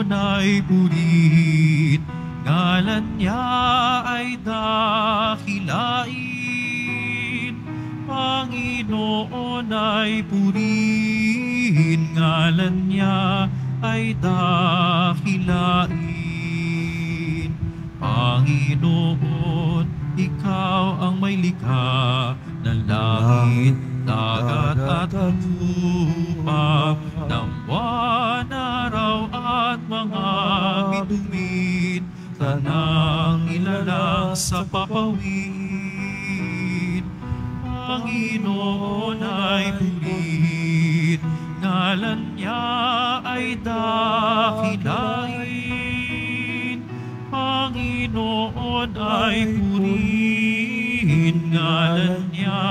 Panginoon ay pulit, ngalan niya ay dakilain. Panginoon ay pulit, ngalan niya ay dakilain. Panginoon, ikaw ang may likha ng langit, dagat at lupa, ng buwan at mga bituin, tanang ilalang sa papawid. Panginoon ay pilit, ngalan niya ay dakilain. Panginoon ay purihin, ngalan niya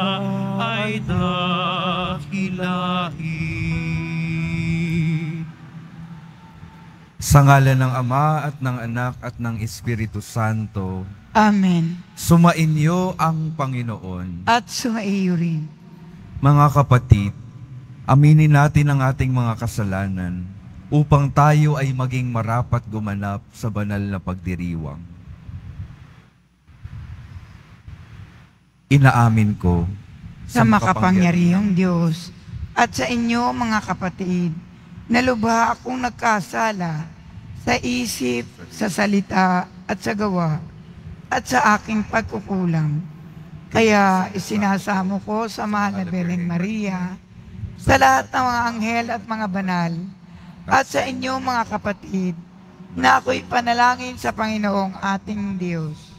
ay dakilain. Sa ngala ng Ama at ng Anak at ng Espiritu Santo. Amen. Sumainyo ang Panginoon. At sumaiyo rin. Mga kapatid, aminin natin ang ating mga kasalanan upang tayo ay maging marapat gumanap sa banal na pagdiriwang. Inaamin ko sa, sa makapangyarihang Diyos at sa inyo mga kapatid, na akong nagkasala sa isip, sa salita, at sa gawa, at sa aking pagkukulang. Kaya isinasamo ko sa mahal na Belen Maria, sa lahat ng mga anghel at mga banal, at sa inyong mga kapatid, na ako'y panalangin sa Panginoong ating Diyos.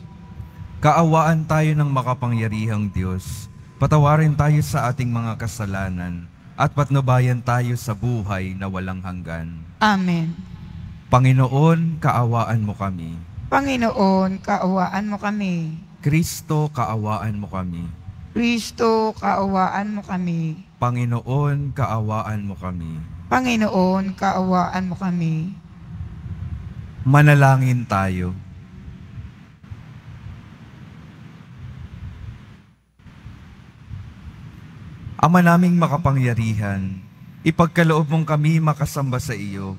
Kaawaan tayo ng makapangyarihang Diyos. Patawarin tayo sa ating mga kasalanan at patnubayan tayo sa buhay na walang hanggan. Amen. Panginoon, kaawaan mo kami. Panginoon, kaawaan mo kami. Kristo, kaawaan mo kami. Kristo, kaawaan mo kami. Panginoon, kaawaan mo kami. Panginoon, kaawaan mo kami. Manalangin tayo. Ama naming makapangyarihan, ipagkaloob mong kami makasamba sa iyo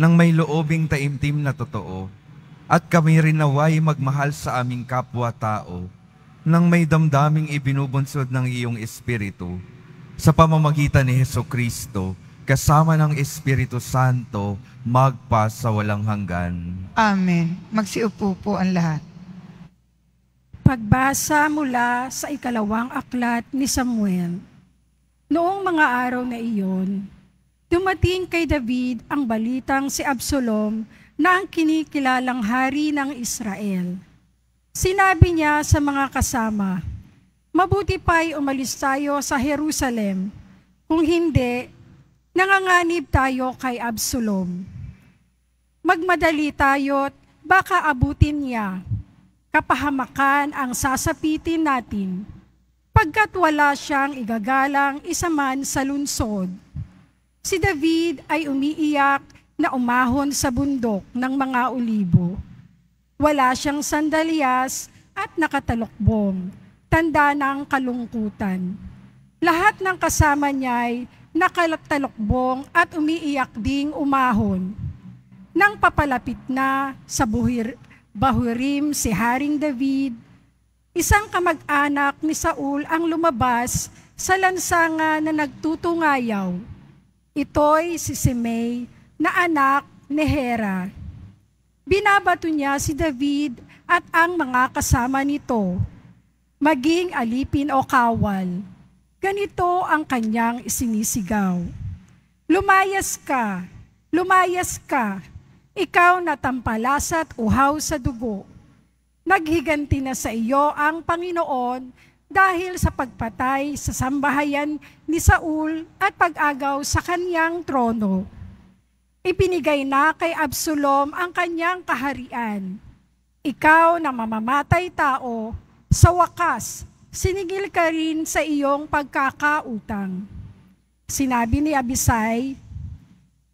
ng may loobing taimtim na totoo, at kami rin naway magmahal sa aming kapwa-tao nang may damdaming ibinubunsod ng iyong Espiritu sa pamamagitan ni Heso Kristo kasama ng Espiritu Santo magpa sa walang hanggan. Amen. Magsiupo po ang lahat. Pagbasa mula sa ikalawang aklat ni Samuel. Noong mga araw na iyon, dumating kay David ang balitang si Absalom na ang kinikilalang hari ng Israel. Sinabi niya sa mga kasama, Mabuti pa'y umalis tayo sa Jerusalem. Kung hindi, nanganganib tayo kay Absalom. Magmadali tayo't baka abutin niya. Kapahamakan ang sasapitin natin. Pagkat wala siyang igagalang isa man sa lunsod Si David ay umiiyak na umahon sa bundok ng mga ulibo. Wala siyang sandalyas at nakatalokbong, tanda ng kalungkutan. Lahat ng kasama niya ay nakalatalokbong at umiiyak ding umahon. Nang papalapit na sa buhir, Bahurim si Haring David, isang kamag-anak ni Saul ang lumabas sa lansanga na nagtutungayaw Ito'y si Simei na anak ni Hera. Binabato niya si David at ang mga kasama nito, maging alipin o kawal. Ganito ang kanyang isinisigaw. Lumayas ka, lumayas ka, ikaw na natampalasat uhaw sa dugo. Naghiganti na sa iyo ang Panginoon dahil sa pagpatay sa sambahayan ni Saul at pag-agaw sa kanyang trono. Ipinigay na kay Absalom ang kanyang kaharian. Ikaw na mamamatay tao, sa wakas, sinigil ka rin sa iyong pagkakautang. Sinabi ni Abisay,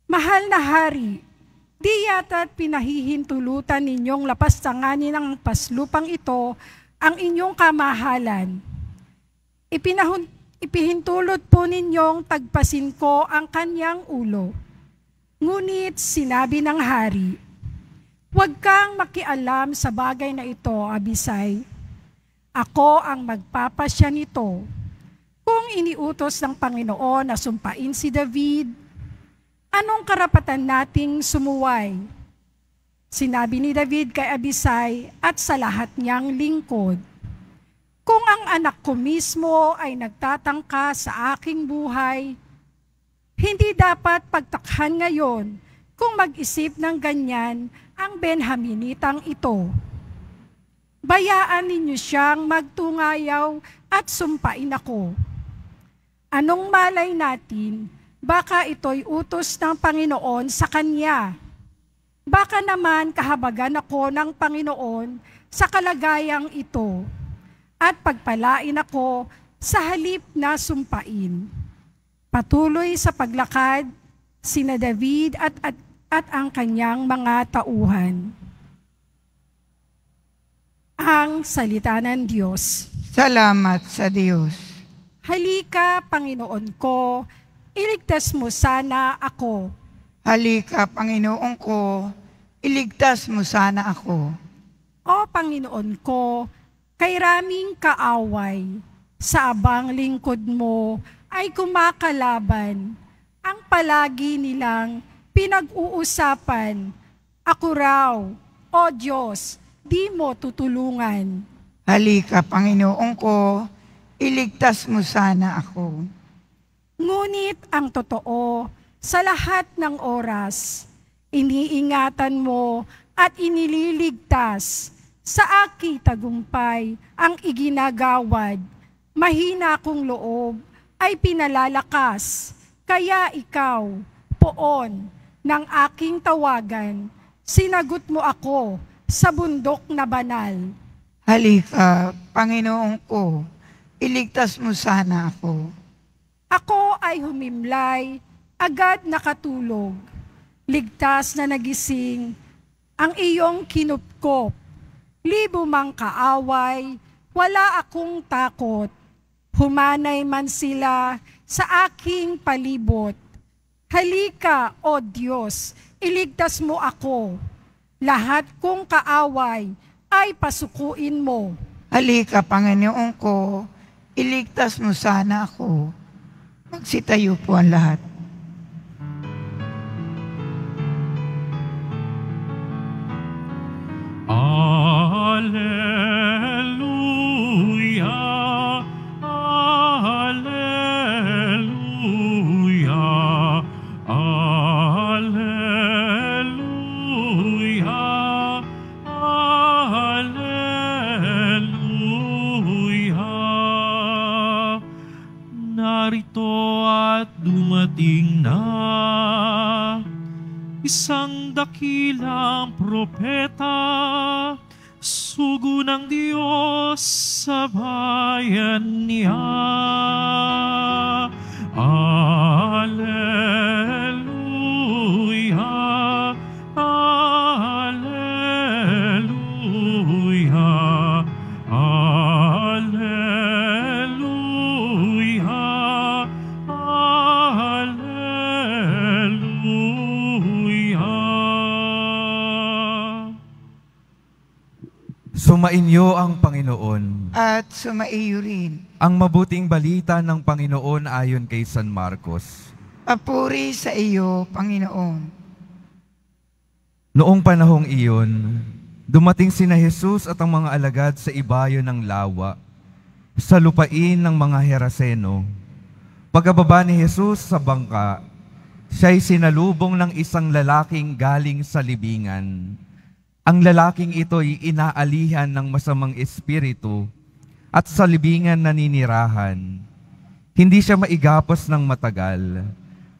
Mahal na hari, di yata't pinahihintulutan ninyong lapastanganin ang paslupang ito ang inyong kamahalan. Ipinahun, ipihintulot po ninyong tagpasin ko ang kanyang ulo. Ngunit sinabi ng hari, Huwag kang makialam sa bagay na ito, Abisay. Ako ang magpapasya nito. Kung iniutos ng Panginoon na sumpain si David, anong karapatan nating sumuway? Sinabi ni David kay Abisay at sa lahat niyang lingkod, Kung ang anak ko mismo ay nagtatangka sa aking buhay, hindi dapat pagtakhan ngayon kung mag-isip ng ganyan ang Benhaminitang ito. Bayaan ninyo siyang magtungayaw at sumpain ako. Anong malay natin, baka ito'y utos ng Panginoon sa kanya Baka naman kahabagan ako ng Panginoon sa kalagayang ito at pagpalain ako sa halip na sumpain. Patuloy sa paglakad sina David at, at, at ang kanyang mga tauhan. Ang salita ng Diyos. Salamat sa Diyos. Halika, Panginoon ko, iligtas mo sana ako Halika, Panginoon ko, iligtas mo sana ako. O Panginoon ko, kay raming kaaway, sa abang lingkod mo ay kumakalaban ang palagi nilang pinag-uusapan. Ako raw, O Diyos, di mo tutulungan. Halika, Panginoon ko, iligtas mo sana ako. Ngunit ang totoo, sa lahat ng oras. Iniingatan mo at inililigtas sa aki tagumpay ang iginagawad. Mahina kong loob ay pinalalakas, kaya ikaw, poon ng aking tawagan, sinagot mo ako sa bundok na banal. Halika, Panginoon ko, iligtas mo sana ako. Ako ay humimlay agad nakatulog, ligtas na nagising, ang iyong kinupkop, libo mang kaaway, wala akong takot, humanay man sila sa aking palibot. Halika, O Diyos, iligtas mo ako. Lahat kong kaaway ay pasukuin mo. Halika, Panginoon ko, iligtas mo sana ako. Magsitayo po ang lahat. sumaiyo rin. Ang mabuting balita ng Panginoon ayon kay San Marcos. Papuri sa iyo, Panginoon. Noong panahong iyon, dumating sina Jesus at ang mga alagad sa ibayo ng lawa, sa lupain ng mga Heraseno. Pagkababa ni Jesus sa bangka, siya'y sinalubong ng isang lalaking galing sa libingan. Ang lalaking ito'y inaalihan ng masamang espiritu at sa libingan naninirahan. Hindi siya maigapos ng matagal,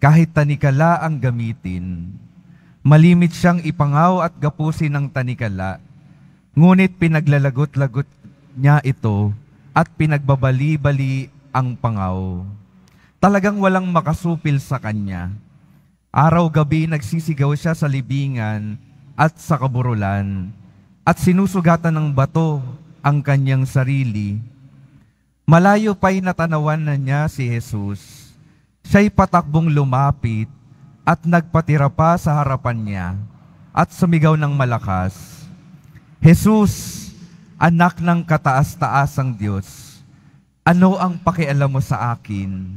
kahit tanikala ang gamitin. Malimit siyang ipangaw at gapusin ng tanikala, ngunit pinaglalagot-lagot niya ito at pinagbabali-bali ang pangaw. Talagang walang makasupil sa kanya. Araw-gabi nagsisigaw siya sa libingan at sa kaburulan at sinusugatan ng bato ang kanyang sarili, malayo pa'y natanawan na niya si Jesus. Siya'y patakbong lumapit at nagpatira pa sa harapan niya at sumigaw ng malakas, Jesus, anak ng kataas-taasang Diyos, ano ang pakialam mo sa akin?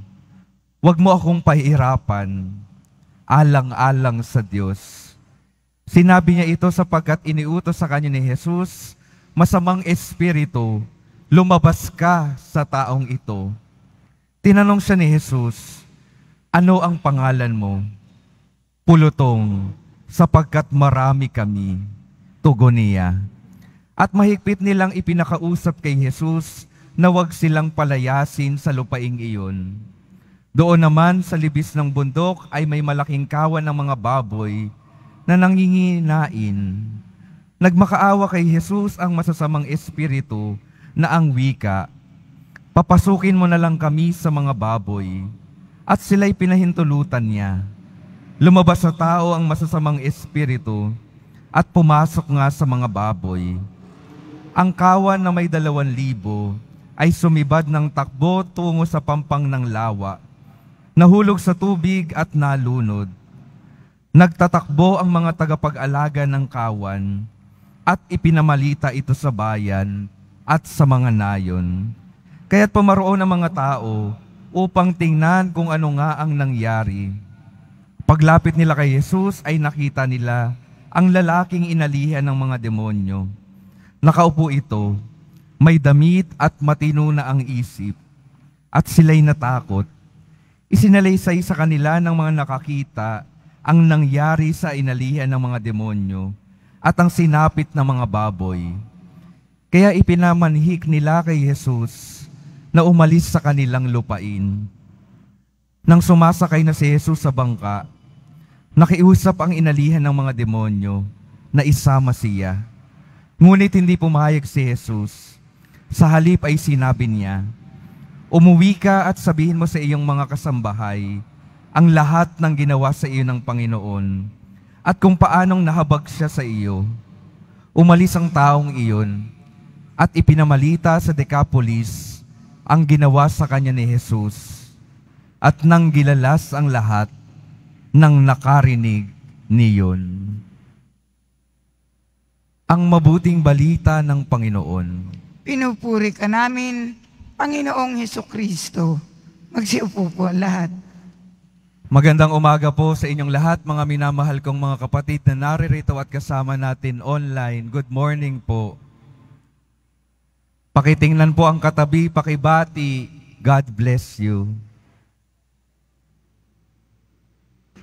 Huwag mo akong pahirapan, alang-alang sa Diyos. Sinabi niya ito sapagkat iniutos sa kanya ni Jesus masamang espiritu, lumabas ka sa taong ito. Tinanong siya ni Jesus, ano ang pangalan mo? Pulutong, sapagkat marami kami, tugon niya. At mahigpit nilang ipinakausap kay Jesus na wag silang palayasin sa lupaing iyon. Doon naman sa libis ng bundok ay may malaking kawan ng mga baboy na nanginginain. Nagmakaawa kay Jesus ang masasamang espiritu na ang wika, Papasukin mo na lang kami sa mga baboy. At sila'y pinahintulutan niya. Lumabas sa tao ang masasamang espiritu at pumasok nga sa mga baboy. Ang kawan na may dalawan libo ay sumibad ng takbo tungo sa pampang ng lawa. Nahulog sa tubig at nalunod. Nagtatakbo ang mga tagapag-alaga ng kawan at ipinamalita ito sa bayan at sa mga nayon. Kaya't pamaroon ang mga tao upang tingnan kung ano nga ang nangyari. Paglapit nila kay Jesus ay nakita nila ang lalaking inalihan ng mga demonyo. Nakaupo ito, may damit at matino na ang isip, at sila'y natakot. Isinalaysay sa kanila ng mga nakakita ang nangyari sa inalihan ng mga demonyo at ang sinapit ng mga baboy. Kaya ipinamanhik nila kay Jesus na umalis sa kanilang lupain. Nang sumasakay na si Jesus sa bangka, nakiusap ang inalihan ng mga demonyo na isama siya. Ngunit hindi pumayag si Jesus. Sa halip ay sinabi niya, Umuwi ka at sabihin mo sa iyong mga kasambahay ang lahat ng ginawa sa iyo ng Panginoon at kung paanong nahabag siya sa iyo. Umalis ang taong iyon at ipinamalita sa Decapolis ang ginawa sa kanya ni Jesus at nang gilalas ang lahat nang nakarinig niyon. Ang mabuting balita ng Panginoon. Pinupuri ka namin, Panginoong Heso Kristo. Magsiupo po ang lahat. Magandang umaga po sa inyong lahat, mga minamahal kong mga kapatid na naririto at kasama natin online. Good morning po. Pakitingnan po ang katabi, pakibati. God bless you.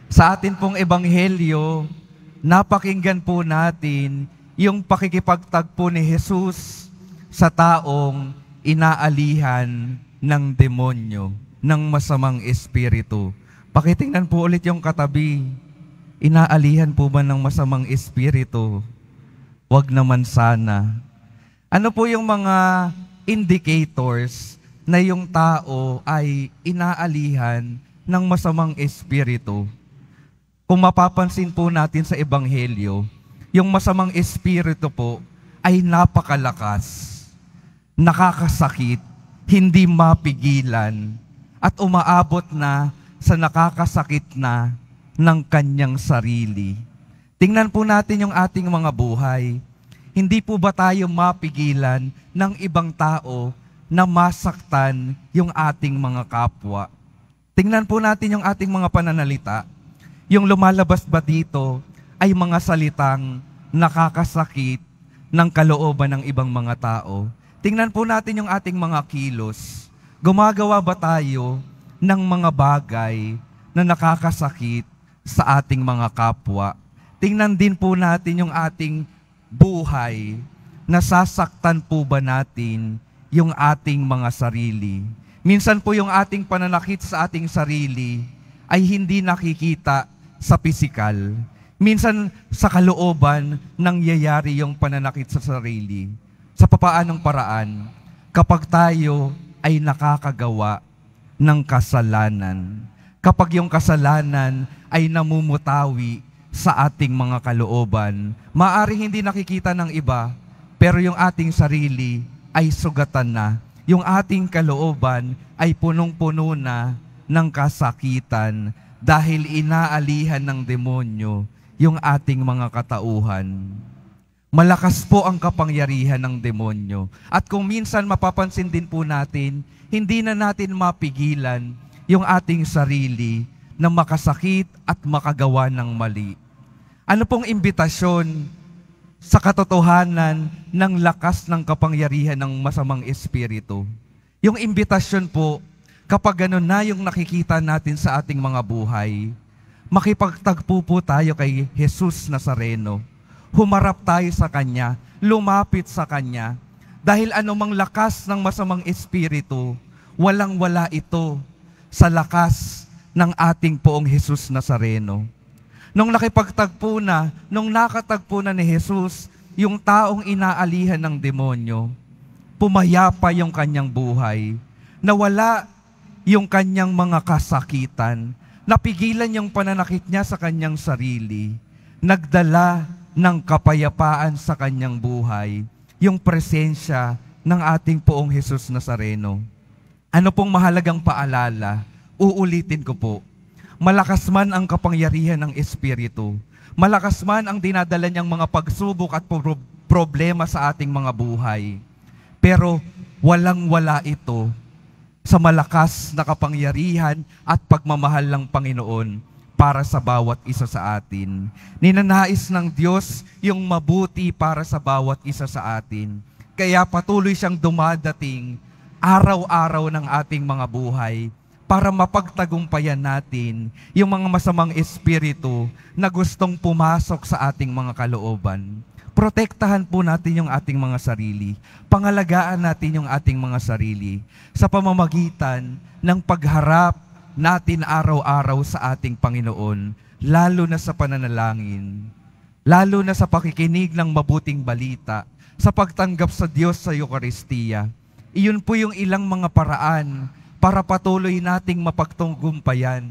Sa atin pong ebanghelyo, napakinggan po natin yung pakikipagtagpo ni Jesus sa taong inaalihan ng demonyo, ng masamang espiritu. Pakitingnan po ulit yung katabi. Inaalihan po ba ng masamang espiritu? Huwag naman sana. Ano po yung mga indicators na yung tao ay inaalihan ng masamang espiritu? Kung mapapansin po natin sa Ebanghelyo, yung masamang espiritu po ay napakalakas, nakakasakit, hindi mapigilan, at umaabot na sa nakakasakit na ng kanyang sarili. Tingnan po natin yung ating mga buhay. Hindi po ba tayo mapigilan ng ibang tao na masaktan yung ating mga kapwa? Tingnan po natin yung ating mga pananalita. Yung lumalabas ba dito ay mga salitang nakakasakit ng kalooban ng ibang mga tao. Tingnan po natin yung ating mga kilos. Gumagawa ba tayo ng mga bagay na nakakasakit sa ating mga kapwa. Tingnan din po natin yung ating buhay. Nasasaktan po ba natin yung ating mga sarili? Minsan po yung ating pananakit sa ating sarili ay hindi nakikita sa pisikal. Minsan sa kalooban nangyayari yung pananakit sa sarili. Sa papaanong paraan, kapag tayo ay nakakagawa ng kasalanan. Kapag yung kasalanan ay namumutawi sa ating mga kalooban, maari hindi nakikita ng iba, pero yung ating sarili ay sugatan na. Yung ating kalooban ay punong-puno na ng kasakitan dahil inaalihan ng demonyo yung ating mga katauhan. Malakas po ang kapangyarihan ng demonyo. At kung minsan mapapansin din po natin, hindi na natin mapigilan yung ating sarili na makasakit at makagawa ng mali. Ano pong imbitasyon sa katotohanan ng lakas ng kapangyarihan ng masamang espiritu? Yung imbitasyon po, kapag ganun na yung nakikita natin sa ating mga buhay, makipagtagpo po tayo kay Jesus Nazareno humarap tayo sa Kanya, lumapit sa Kanya. Dahil anumang lakas ng masamang espiritu, walang-wala ito sa lakas ng ating poong Jesus Nazareno. Nung nakipagtagpo na, nung nakatagpo na ni Jesus, yung taong inaalihan ng demonyo, pumayapa yung kanyang buhay, nawala yung kanyang mga kasakitan, napigilan yung pananakit niya sa kanyang sarili, nagdala ng kapayapaan sa kanyang buhay, yung presensya ng ating poong Jesus Nazareno. Ano pong mahalagang paalala? Uulitin ko po. Malakas man ang kapangyarihan ng Espiritu, malakas man ang dinadala niyang mga pagsubok at problema sa ating mga buhay, pero walang-wala ito sa malakas na kapangyarihan at pagmamahal ng Panginoon para sa bawat isa sa atin. Ninanais ng Diyos yung mabuti para sa bawat isa sa atin. Kaya patuloy siyang dumadating araw-araw ng ating mga buhay para mapagtagumpayan natin yung mga masamang espiritu na gustong pumasok sa ating mga kalooban. Protektahan po natin yung ating mga sarili. Pangalagaan natin yung ating mga sarili sa pamamagitan ng pagharap natin araw-araw sa ating Panginoon, lalo na sa pananalangin, lalo na sa pakikinig ng mabuting balita, sa pagtanggap sa Diyos sa Eukaristiya. Iyon po yung ilang mga paraan para patuloy nating mapagtunggumpayan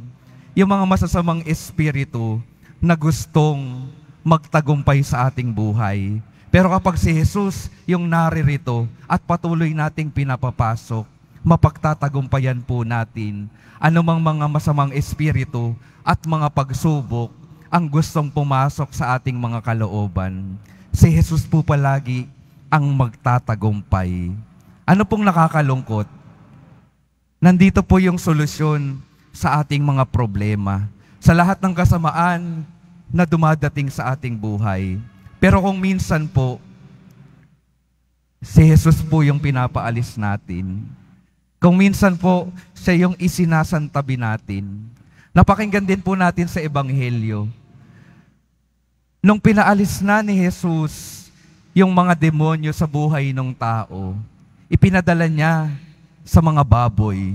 yung mga masasamang espiritu na gustong magtagumpay sa ating buhay. Pero kapag si Jesus yung naririto at patuloy nating pinapapasok, mapagtatagumpayan po natin anumang mga masamang espiritu at mga pagsubok ang gustong pumasok sa ating mga kalooban. Si Jesus po palagi ang magtatagumpay. Ano pong nakakalungkot? Nandito po yung solusyon sa ating mga problema, sa lahat ng kasamaan na dumadating sa ating buhay. Pero kung minsan po, si Jesus po yung pinapaalis natin kung minsan po, siya yung isinasantabi natin. Napakinggan din po natin sa Ebanghelyo. Nung pinaalis na ni Jesus yung mga demonyo sa buhay ng tao, ipinadala niya sa mga baboy.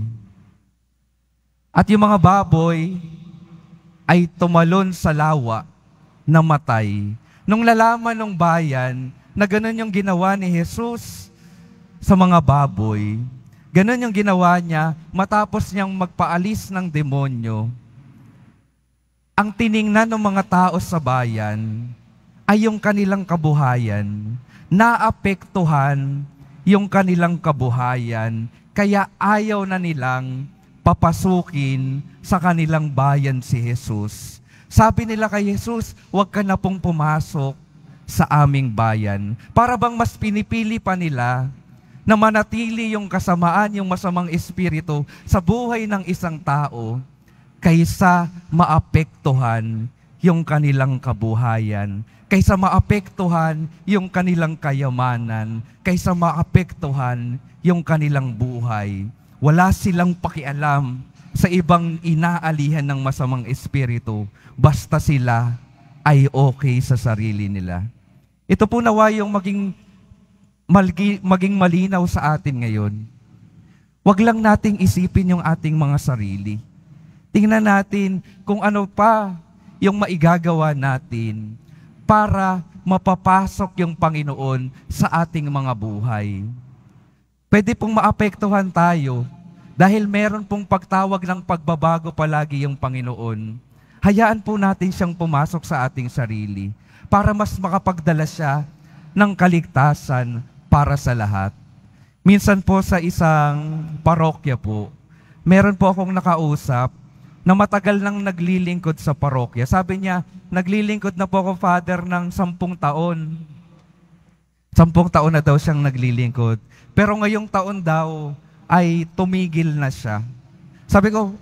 At yung mga baboy ay tumalon sa lawa na matay. Nung lalaman ng bayan na ganun yung ginawa ni Jesus sa mga baboy, Ganun yung ginawa niya matapos niyang magpaalis ng demonyo. Ang tiningnan ng mga tao sa bayan ay yung kanilang kabuhayan. Naapektuhan yung kanilang kabuhayan. Kaya ayaw na nilang papasukin sa kanilang bayan si Jesus. Sabi nila kay Jesus, huwag ka na pong pumasok sa aming bayan. Para bang mas pinipili pa nila na manatili yung kasamaan, yung masamang espiritu sa buhay ng isang tao kaysa maapektuhan yung kanilang kabuhayan, kaysa maapektuhan yung kanilang kayamanan, kaysa maapektuhan yung kanilang buhay. Wala silang pakialam sa ibang inaalihan ng masamang espiritu basta sila ay okay sa sarili nila. Ito po nawa yung maging maging malinaw sa atin ngayon. Huwag lang nating isipin yung ating mga sarili. Tingnan natin kung ano pa yung maigagawa natin para mapapasok yung Panginoon sa ating mga buhay. Pwede pong maapektuhan tayo dahil meron pong pagtawag ng pagbabago palagi yung Panginoon. Hayaan po natin siyang pumasok sa ating sarili para mas makapagdala siya ng kaligtasan para sa lahat. Minsan po sa isang parokya po, meron po akong nakausap na matagal nang naglilingkod sa parokya. Sabi niya, naglilingkod na po ako, Father, ng sampung taon. Sampung taon na daw siyang naglilingkod. Pero ngayong taon daw ay tumigil na siya. Sabi ko,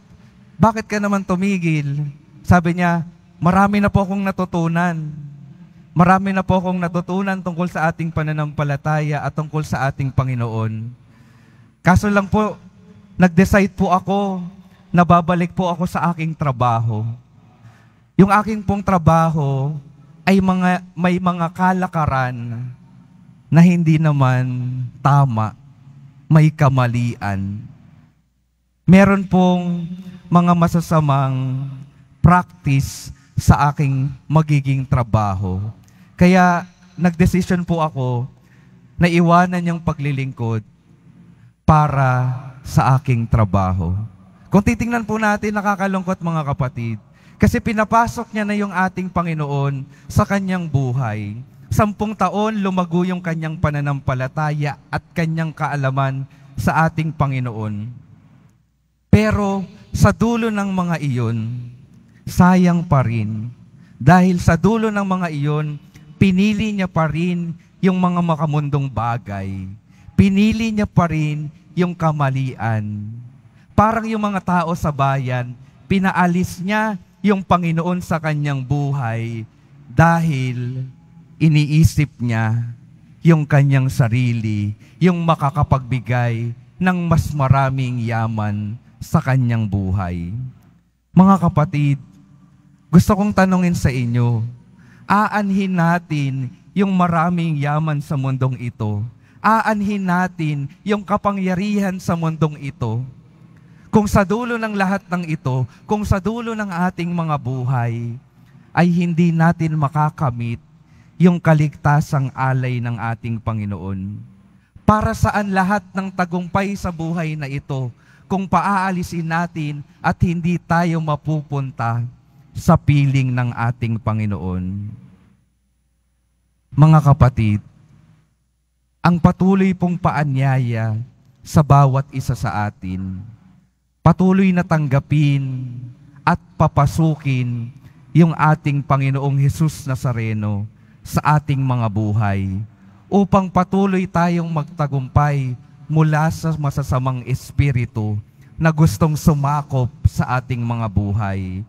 bakit ka naman tumigil? Sabi niya, marami na po akong natutunan Marami na po akong natutunan tungkol sa ating pananampalataya at tungkol sa ating Panginoon. Kaso lang po, nag-decide po ako na babalik po ako sa aking trabaho. Yung aking pong trabaho ay mga, may mga kalakaran na hindi naman tama, may kamalian. Meron pong mga masasamang practice sa aking magiging trabaho. Kaya nagdesisyon po ako na iwanan yung paglilingkod para sa aking trabaho. Kung titingnan po natin, nakakalungkot mga kapatid. Kasi pinapasok niya na yung ating Panginoon sa kanyang buhay. Sampung taon lumago yung kanyang pananampalataya at kanyang kaalaman sa ating Panginoon. Pero sa dulo ng mga iyon, sayang pa rin. Dahil sa dulo ng mga iyon, pinili niya pa rin yung mga makamundong bagay. Pinili niya pa rin yung kamalian. Parang yung mga tao sa bayan, pinaalis niya yung Panginoon sa kanyang buhay dahil iniisip niya yung kanyang sarili, yung makakapagbigay ng mas maraming yaman sa kanyang buhay. Mga kapatid, gusto kong tanungin sa inyo, aanhin natin yung maraming yaman sa mundong ito. Aanhin natin yung kapangyarihan sa mundong ito. Kung sa dulo ng lahat ng ito, kung sa dulo ng ating mga buhay, ay hindi natin makakamit yung kaligtasang alay ng ating Panginoon. Para saan lahat ng tagumpay sa buhay na ito kung paaalisin natin at hindi tayo mapupunta sa piling ng ating Panginoon. Mga kapatid, ang patuloy pong paanyaya sa bawat isa sa atin, patuloy na tanggapin at papasukin yung ating Panginoong Hesus Nazareno sa ating mga buhay upang patuloy tayong magtagumpay mula sa masasamang espiritu na gustong sumakop sa ating mga buhay.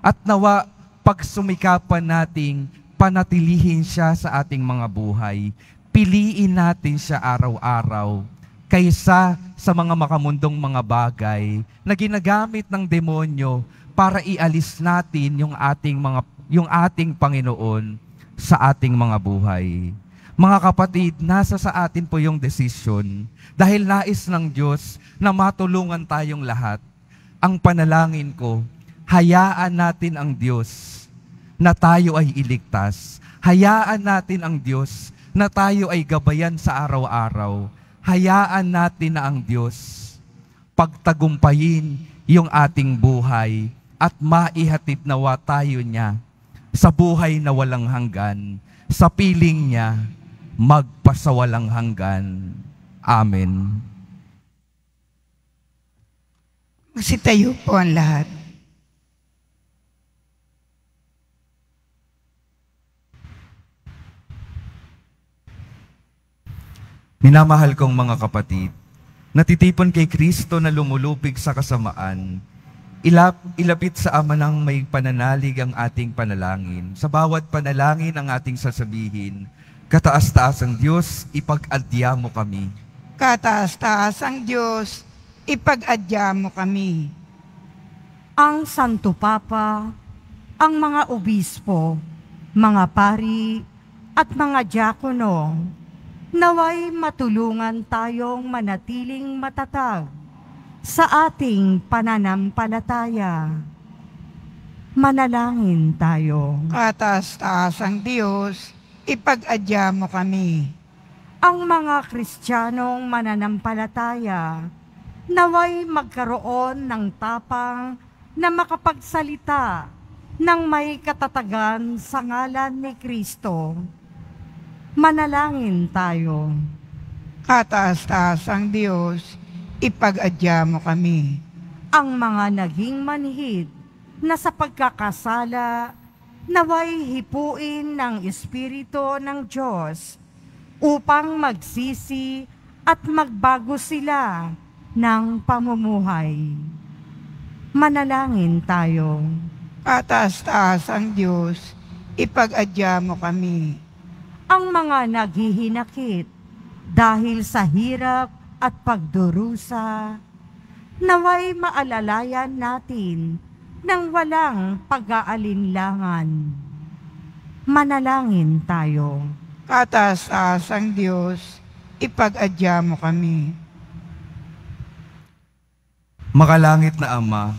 At nawa, pagsumikapan nating panatilihin siya sa ating mga buhay. Piliin natin siya araw-araw kaysa sa mga makamundong mga bagay na ginagamit ng demonyo para ialis natin yung ating mga yung ating Panginoon sa ating mga buhay. Mga kapatid, nasa sa atin po yung desisyon dahil nais ng Diyos na matulungan tayong lahat. Ang panalangin ko, hayaan natin ang Diyos na tayo ay iligtas. Hayaan natin ang Diyos na tayo ay gabayan sa araw-araw. Hayaan natin na ang Diyos pagtagumpayin yung ating buhay at maihatid nawa tayo niya sa buhay na walang hanggan, sa piling niya magpasawalang hanggan. Amen. Masitayo po ang lahat. Minamahal kong mga kapatid, natitipon kay Kristo na lumulupig sa kasamaan, ilap, ilapit sa Ama ng may pananalig ang ating panalangin. Sa bawat panalangin ang ating sasabihin, Kataas-taas ang Diyos, ipag-adya mo kami. Kataas-taas ang Diyos, ipag-adya mo kami. Ang Santo Papa, ang mga obispo, mga pari, at mga diakono, naway matulungan tayong manatiling matatag sa ating pananampalataya. Manalangin tayo. Kataas-taas ang Diyos, ipag-adya mo kami. Ang mga Kristiyanong mananampalataya, naway magkaroon ng tapang na makapagsalita ng may katatagan sa ngalan ni Kristo Manalangin tayo. Kataas-taas ang Diyos, ipag-adya mo kami. Ang mga naging manhid na sa pagkakasala naway hipuin ng Espiritu ng Diyos upang magsisi at magbago sila ng pamumuhay. Manalangin tayo. Pataas-taas ang Diyos, ipag-adya mo kami ang mga naghihinakit dahil sa hirap at pagdurusa. Naway maalalayan natin nang walang pag-aalinlangan. Manalangin tayo. Kataas-taas ang Diyos, ipag-adya mo kami. Makalangit na Ama,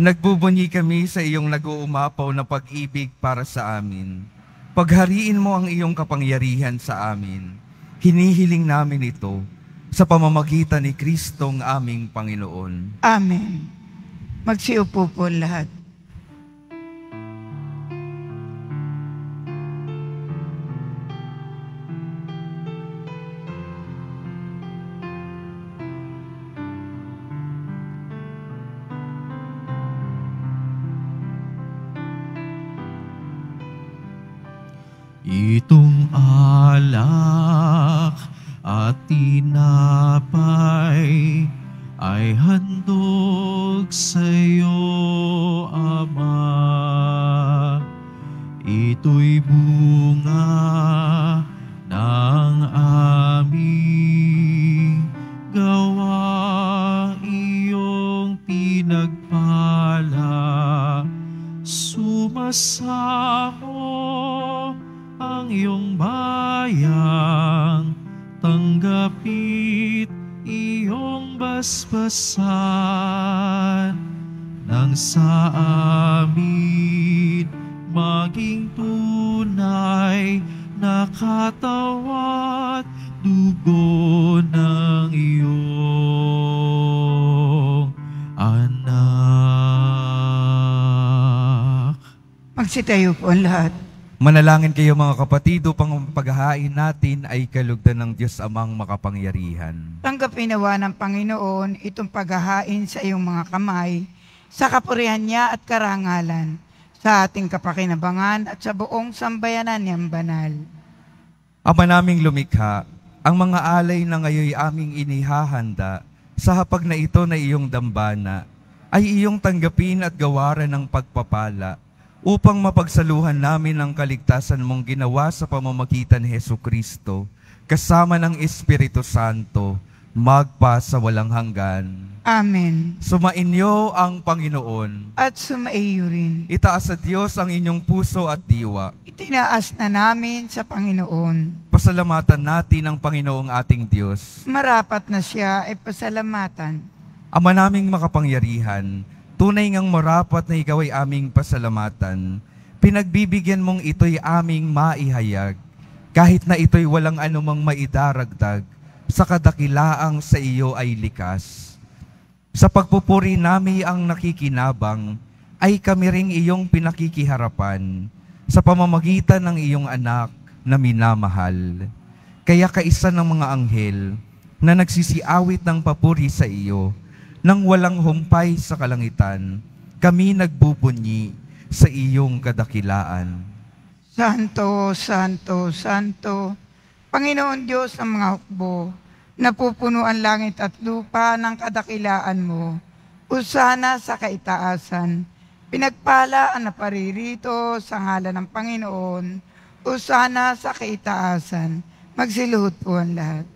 nagbubunyi kami sa iyong nag-uumapaw na pag-ibig para sa amin Paghariin mo ang iyong kapangyarihan sa amin. Hinihiling namin ito sa pamamagitan ni Kristong aming Panginoon. Amen. Magsiupo po lahat. Itong alak at tin Manalangin kayo mga kapatido, upang paghahain natin ay kalugdan ng Diyos Amang makapangyarihan. Tanggapin nawa ng Panginoon itong paghahain sa iyong mga kamay sa kapurihan niya at karangalan sa ating kapakinabangan at sa buong sambayanan niyang banal. Ama naming lumikha, ang mga alay na ngayoy aming inihahanda sa hapag na ito na iyong dambana ay iyong tanggapin at gawaran ng pagpapala upang mapagsaluhan namin ang kaligtasan mong ginawa sa pamamagitan ni Heso Kristo, kasama ng Espiritu Santo, magpa sa walang hanggan. Amen. Sumainyo ang Panginoon. At sumaiyo rin. Itaas sa Diyos ang inyong puso at diwa. Itinaas na namin sa Panginoon. Pasalamatan natin ang Panginoong ating Diyos. Marapat na siya ay pasalamatan. Ama naming makapangyarihan, Tunay ngang marapat na ikaw ay aming pasalamatan. Pinagbibigyan mong ito'y aming maihayag, kahit na ito'y walang anumang maidaragdag, sa kadakilaang sa iyo ay likas. Sa pagpupuri nami ang nakikinabang, ay kami ring iyong pinakikiharapan sa pamamagitan ng iyong anak na minamahal. Kaya kaisa ng mga anghel na nagsisiawit ng papuri sa iyo, nang walang humpay sa kalangitan, kami nagbubunyi sa iyong kadakilaan. Santo, Santo, Santo, Panginoon Diyos ng mga hukbo, napupuno ang langit at lupa ng kadakilaan mo. Usana sa kaitaasan, pinagpala ang naparirito sa ngala ng Panginoon. Usana sa kaitaasan, magsiluhod po ang lahat.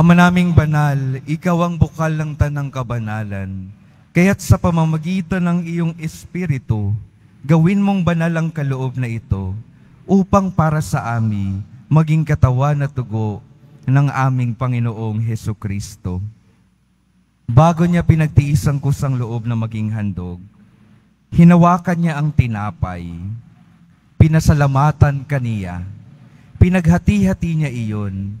Ama naming banal, ikaw ang bukal ng tanang kabanalan. Kaya't sa pamamagitan ng iyong espiritu, gawin mong banal ang kaloob na ito upang para sa amin maging katawa na tugo ng aming Panginoong Heso Kristo. Bago niya pinagtiis ang kusang loob na maging handog, hinawakan niya ang tinapay, pinasalamatan kaniya, pinaghati-hati niya iyon,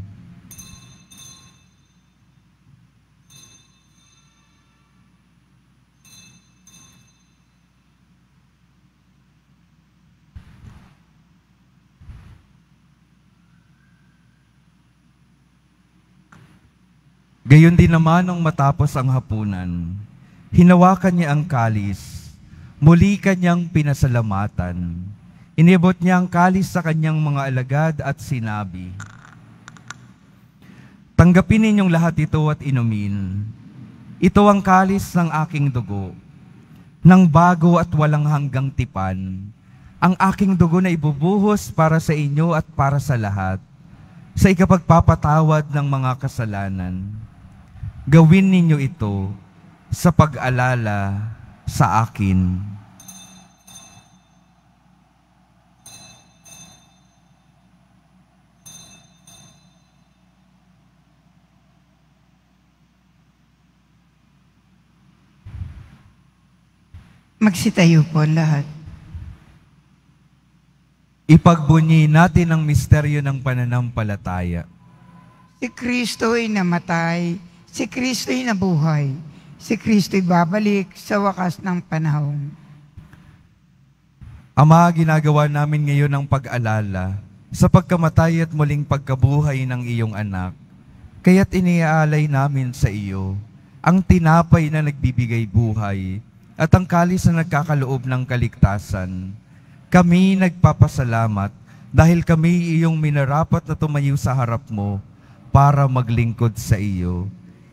Gayon din naman nung matapos ang hapunan, hinawakan niya ang kalis, muli kanyang pinasalamatan. Inibot niya ang kalis sa kanyang mga alagad at sinabi, Tanggapin ninyong lahat ito at inumin. Ito ang kalis ng aking dugo, ng bago at walang hanggang tipan. Ang aking dugo na ibubuhos para sa inyo at para sa lahat, sa ikapagpapatawad ng mga kasalanan. Gawin ninyo ito sa pag-alala sa akin. Magsitayo po lahat. Ipagbunyi natin ang misteryo ng pananampalataya. Si Kristo ay namatay Si Kristo'y nabuhay. Si Kristo'y babalik sa wakas ng panahon. Ama, ginagawa namin ngayon ang pag-alala sa pagkamatay at muling pagkabuhay ng iyong anak. Kaya't iniaalay namin sa iyo ang tinapay na nagbibigay buhay at ang kalis na nagkakaloob ng kaligtasan. Kami nagpapasalamat dahil kami iyong minarapat na tumayo sa harap mo para maglingkod sa iyo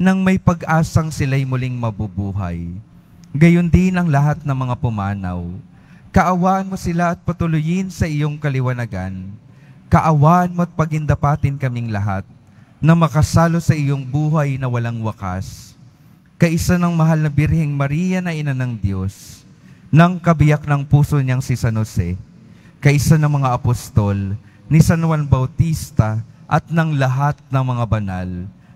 nang may pag-asang sila'y muling mabubuhay. Gayon din ang lahat ng mga pumanaw. Kaawaan mo sila at patuloyin sa iyong kaliwanagan. Kaawaan mo at pagindapatin kaming lahat na makasalo sa iyong buhay na walang wakas. Kaisa ng mahal na Birheng Maria na ina ng Diyos, ng kabiyak ng puso niyang si San Jose, kaisa ng mga apostol, ni San Juan Bautista at ng lahat ng mga banal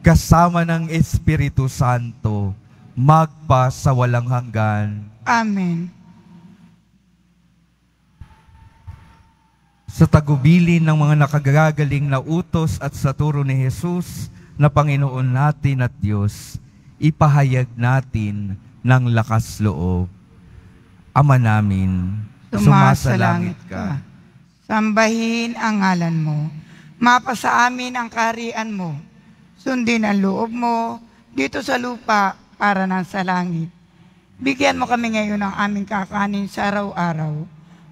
kasama ng Espiritu Santo, magpa sa walang hanggan. Amen. Sa tagubilin ng mga nakagagaling na utos at sa turo ni Jesus na Panginoon natin at Diyos, ipahayag natin ng lakas loob. Ama namin, sumasalangit ka. Sambahin ang ngalan mo. Mapa amin ang kaharian mo Sundin ang loob mo dito sa lupa para nang sa langit. Bigyan mo kami ngayon ng aming kakanin sa araw-araw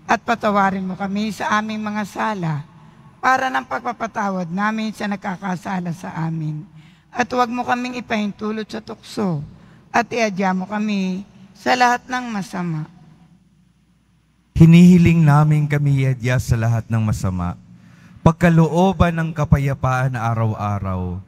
at patawarin mo kami sa aming mga sala para ng pagpapatawad namin sa nakakasala sa amin. At huwag mo kaming ipahintulot sa tukso at iadya mo kami sa lahat ng masama. Hinihiling namin kami iadya sa lahat ng masama. Pagkalooban ng kapayapaan araw-araw,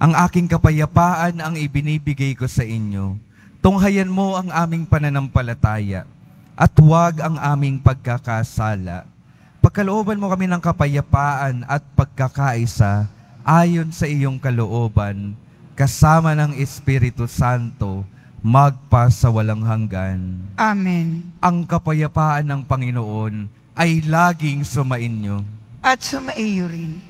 ang aking kapayapaan ang ibinibigay ko sa inyo. Tunghayan mo ang aming pananampalataya at huwag ang aming pagkakasala. Pagkalooban mo kami ng kapayapaan at pagkakaisa ayon sa iyong kalooban kasama ng Espiritu Santo magpa sa walang hanggan. Amen. Ang kapayapaan ng Panginoon ay laging sumainyo. At sumaiyo rin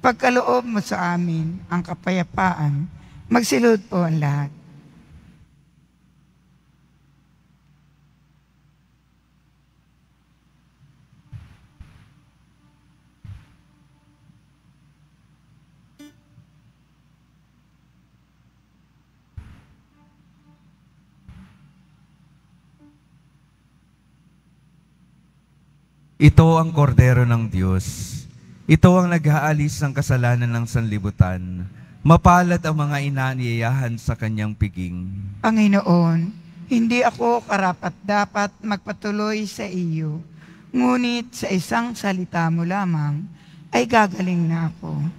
Ipagkaloob mo sa amin ang kapayapaan. Magsilod po ang lahat. Ito ang kordero ng Diyos ito ang naghaalis ng kasalanan ng sanlibutan. Mapalad ang mga inaniyayahan sa kanyang piging. Panginoon, hindi ako karapat dapat magpatuloy sa iyo. Ngunit sa isang salita mo lamang ay gagaling na ako.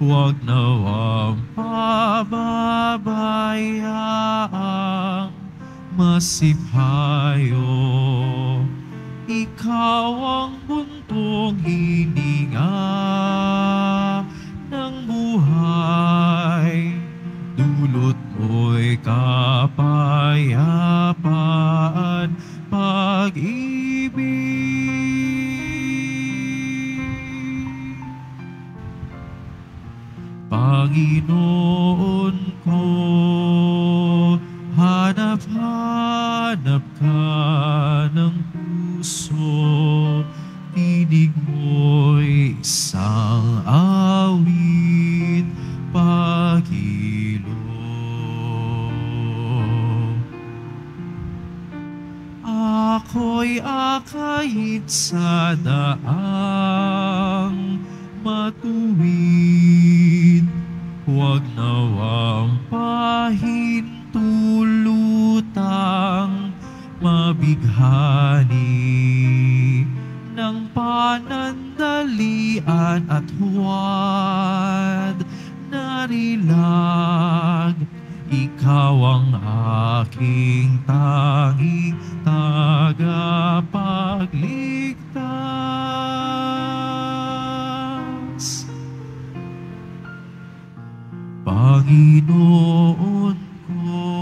Huwag nawang pababayaang masiphayo. Ikaw ang buntong hininga ng buhay. Dulot mo'y kapayapaan. Panginoon. Panginoon ko.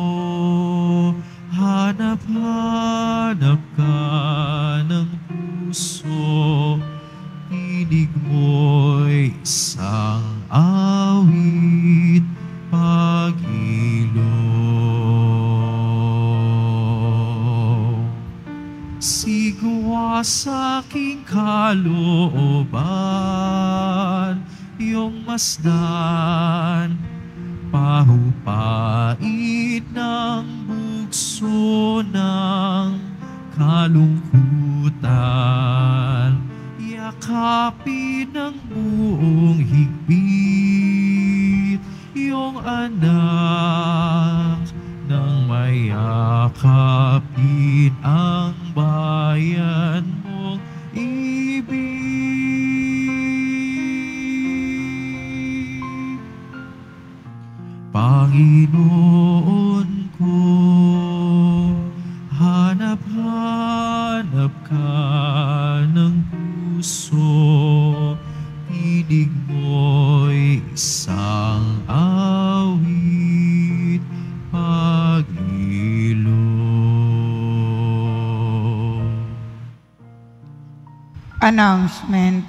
announcement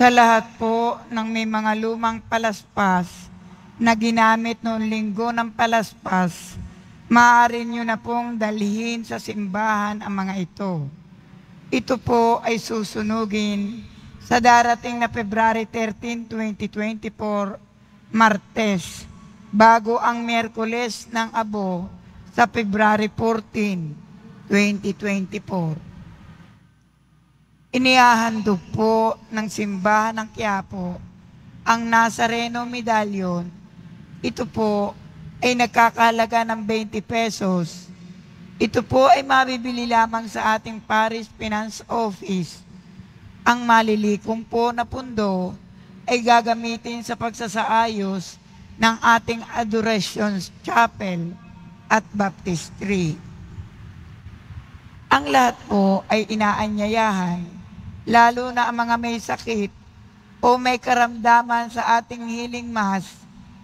sa lahat po ng may mga lumang palaspas na ginamit noong linggo ng palaspas, maaari nyo na pong dalhin sa simbahan ang mga ito. Ito po ay susunugin sa darating na February 13, 2024, Martes, bago ang Merkules ng Abo sa February 14, 2024. Inihahandog po ng simbahan ng Quiapo ang Nazareno Medallion. Ito po ay nagkakahalaga ng 20 pesos. Ito po ay mabibili lamang sa ating Paris Finance Office. Ang malilikom po na pundo ay gagamitin sa pagsasaayos ng ating Adoration Chapel at Baptistry. Ang lahat po ay inaanyayahan lalo na ang mga may sakit o may karamdaman sa ating healing mass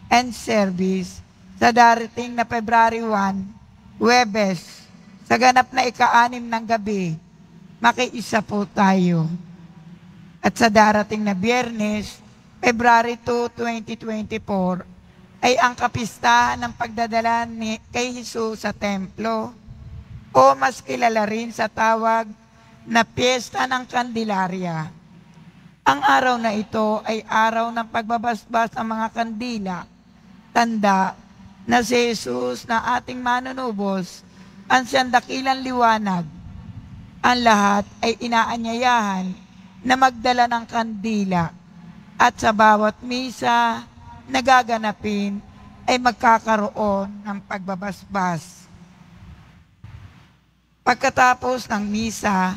and service sa darating na February 1, Webes, sa ganap na ikaanim ng gabi, makiisa po tayo. At sa darating na biyernes, February 2, 2024, ay ang kapistahan ng pagdadala ni, kay Jesus sa templo o mas kilala rin sa tawag na piyesta ng kandilarya. Ang araw na ito ay araw ng pagbabasbas ng mga kandila, tanda na si Jesus na ating manunubos, ang siyang dakilang liwanag. Ang lahat ay inaanyayahan na magdala ng kandila at sa bawat misa na gaganapin ay magkakaroon ng pagbabasbas. Pagkatapos ng misa,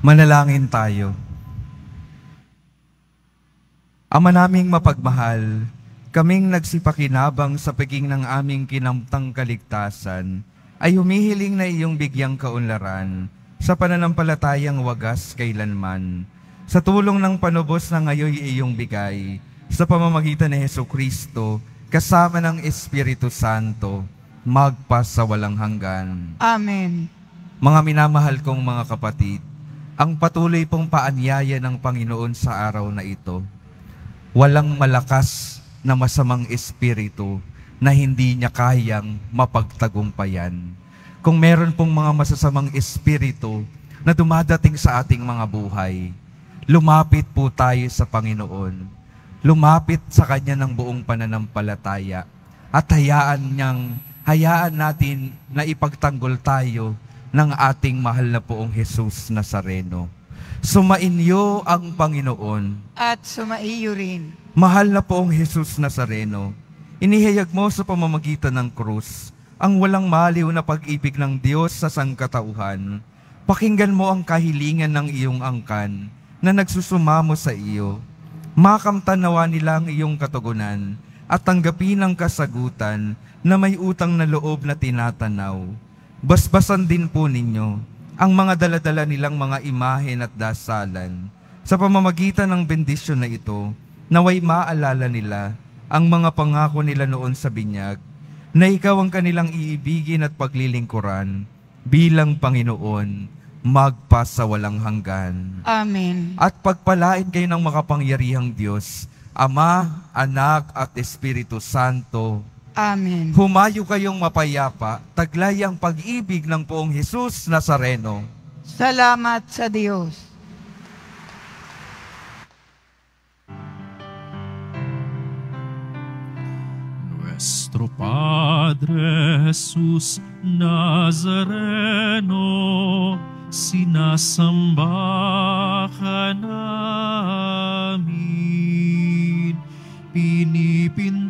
Manalangin tayo. Ama naming mapagmahal, kaming nagsipakinabang sa paging ng aming kinamtang kaligtasan, ay humihiling na iyong bigyang kaunlaran sa pananampalatayang wagas kailanman. Sa tulong ng panubos na ngayon iyong bigay, sa pamamagitan ni Heso Kristo, kasama ng Espiritu Santo, magpa sa walang hanggan. Amen. Mga minamahal kong mga kapatid, ang patuloy pong paanyaya ng Panginoon sa araw na ito. Walang malakas na masamang espiritu na hindi niya kayang mapagtagumpayan. Kung meron pong mga masasamang espiritu na dumadating sa ating mga buhay, lumapit po tayo sa Panginoon. Lumapit sa Kanya ng buong pananampalataya at hayaan niyang, hayaan natin na ipagtanggol tayo ng ating mahal na poong Jesus Nazareno. Sumainyo ang Panginoon. At sumaiyo rin. Mahal na poong Jesus Nazareno, inihayag mo sa pamamagitan ng krus ang walang maliw na pag-ibig ng Diyos sa sangkatauhan. Pakinggan mo ang kahilingan ng iyong angkan na nagsusumamo sa iyo. Makamtanawa nila ang iyong katugunan at tanggapin ang kasagutan na may utang na loob na tinatanaw Basbasan din po ninyo ang mga daladala nilang mga imahen at dasalan sa pamamagitan ng bendisyon na ito naway maalala nila ang mga pangako nila noon sa binyag na ikaw ang kanilang iibigin at paglilingkuran bilang Panginoon magpa hanggan. Amen. At pagpalain kayo ng makapangyarihang Diyos, Ama, Anak, at Espiritu Santo, Amen. Humayo kayong mapayapa, taglay ang pag-ibig ng poong Jesus Nazareno. Salamat sa Diyos. Nuestro Padre Jesus Nazareno, sinasamba ka namin, pinipinta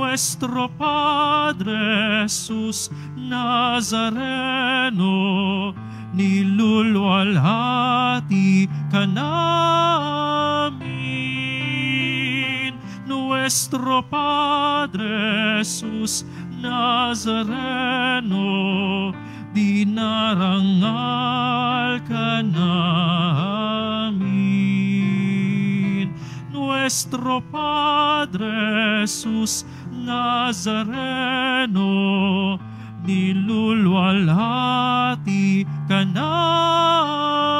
nuestro Padre Jesús Nazareno, nilulualhati ka namin. Nuestro Padre Jesús Nazareno, dinarangal ka namin. Nuestro Padre Jesús Nazareno, Nazareno, nilulwalhati ka na